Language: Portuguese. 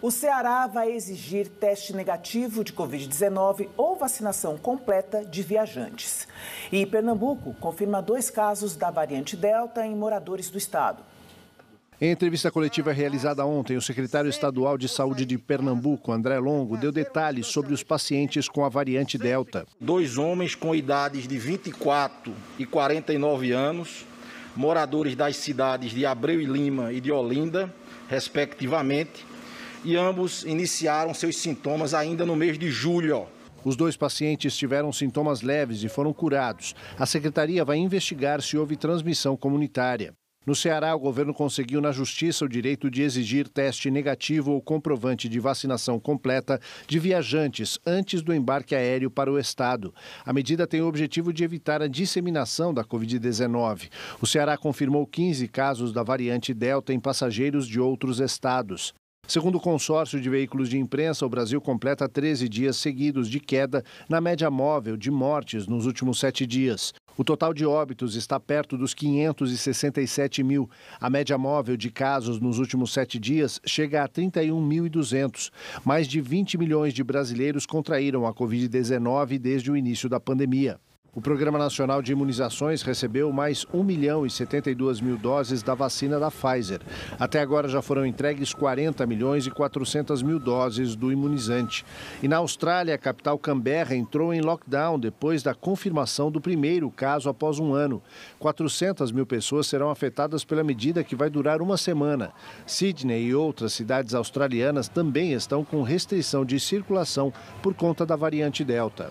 O Ceará vai exigir teste negativo de Covid-19 ou vacinação completa de viajantes. E Pernambuco confirma dois casos da variante Delta em moradores do estado. Em entrevista coletiva realizada ontem, o secretário estadual de Saúde de Pernambuco, André Longo, deu detalhes sobre os pacientes com a variante Delta. Dois homens com idades de 24 e 49 anos, moradores das cidades de Abreu e Lima e de Olinda, respectivamente, e ambos iniciaram seus sintomas ainda no mês de julho. Os dois pacientes tiveram sintomas leves e foram curados. A secretaria vai investigar se houve transmissão comunitária. No Ceará, o governo conseguiu na justiça o direito de exigir teste negativo ou comprovante de vacinação completa de viajantes antes do embarque aéreo para o estado. A medida tem o objetivo de evitar a disseminação da Covid-19. O Ceará confirmou 15 casos da variante Delta em passageiros de outros estados. Segundo o consórcio de veículos de imprensa, o Brasil completa 13 dias seguidos de queda na média móvel de mortes nos últimos sete dias. O total de óbitos está perto dos 567 mil. A média móvel de casos nos últimos sete dias chega a 31.200. Mais de 20 milhões de brasileiros contraíram a Covid-19 desde o início da pandemia. O Programa Nacional de Imunizações recebeu mais 1 milhão e 72 mil doses da vacina da Pfizer. Até agora já foram entregues 40 milhões e 400 mil doses do imunizante. E na Austrália, a capital Canberra entrou em lockdown depois da confirmação do primeiro caso após um ano. 400 mil pessoas serão afetadas pela medida que vai durar uma semana. Sydney e outras cidades australianas também estão com restrição de circulação por conta da variante Delta.